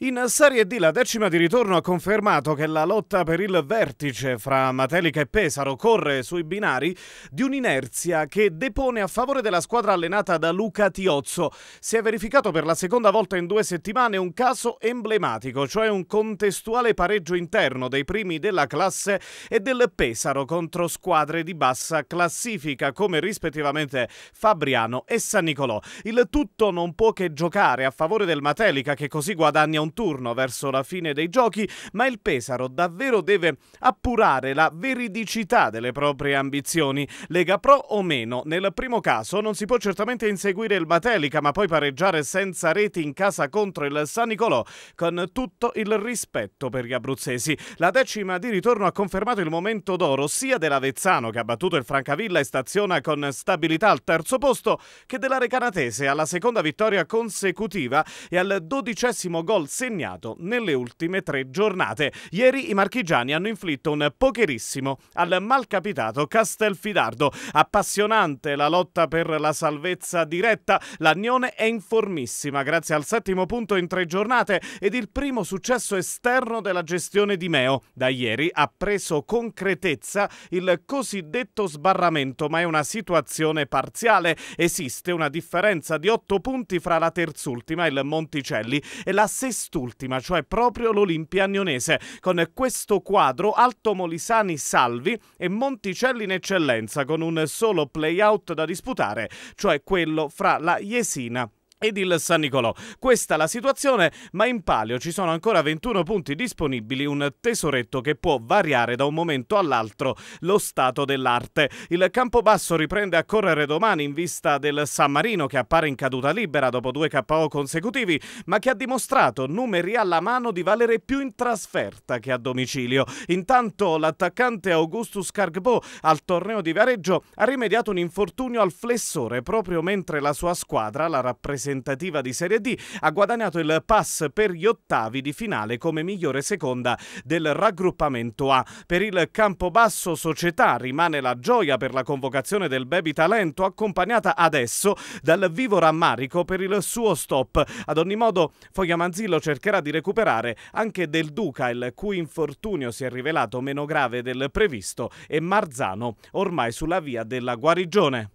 In Serie D la decima di ritorno ha confermato che la lotta per il vertice fra Matelica e Pesaro corre sui binari di un'inerzia che depone a favore della squadra allenata da Luca Tiozzo. Si è verificato per la seconda volta in due settimane un caso emblematico, cioè un contestuale pareggio interno dei primi della classe e del Pesaro contro squadre di bassa classifica come rispettivamente Fabriano e San Nicolò. Il tutto non può che giocare a favore del Matelica che così guadagna un un turno verso la fine dei giochi, ma il Pesaro davvero deve appurare la veridicità delle proprie ambizioni, Lega Pro o meno. Nel primo caso non si può certamente inseguire il Matelica, ma poi pareggiare senza reti in casa contro il San Nicolò, con tutto il rispetto per gli abruzzesi. La decima di ritorno ha confermato il momento d'oro sia dell'Avezzano che ha battuto il Francavilla e staziona con stabilità al terzo posto, che della Recanatese alla seconda vittoria consecutiva e al dodicesimo gol segnato nelle ultime tre giornate. Ieri i marchigiani hanno inflitto un pocherissimo al malcapitato Castelfidardo. Appassionante la lotta per la salvezza diretta, l'Agnone è in formissima grazie al settimo punto in tre giornate ed il primo successo esterno della gestione di Meo. Da ieri ha preso concretezza il cosiddetto sbarramento, ma è una situazione parziale. Esiste una differenza di otto punti fra la terzultima e il Monticelli e la sesta quest'ultima, cioè proprio l'Olimpia Agnonese, con questo quadro Alto Molisani salvi e Monticelli in eccellenza, con un solo play-out da disputare, cioè quello fra la Jesina ed il San Nicolò. Questa è la situazione, ma in palio ci sono ancora 21 punti disponibili, un tesoretto che può variare da un momento all'altro lo stato dell'arte. Il Campobasso riprende a correre domani in vista del San Marino che appare in caduta libera dopo due KO consecutivi, ma che ha dimostrato numeri alla mano di valere più in trasferta che a domicilio. Intanto l'attaccante Augustus Cargbo al torneo di Viareggio ha rimediato un infortunio al flessore proprio mentre la sua squadra la rappresenta rappresentativa di Serie D, ha guadagnato il pass per gli ottavi di finale come migliore seconda del raggruppamento A. Per il Campobasso Società rimane la gioia per la convocazione del Baby Talento accompagnata adesso dal vivo rammarico per il suo stop. Ad ogni modo Foglia Manzillo cercherà di recuperare anche del Duca il cui infortunio si è rivelato meno grave del previsto e Marzano ormai sulla via della guarigione.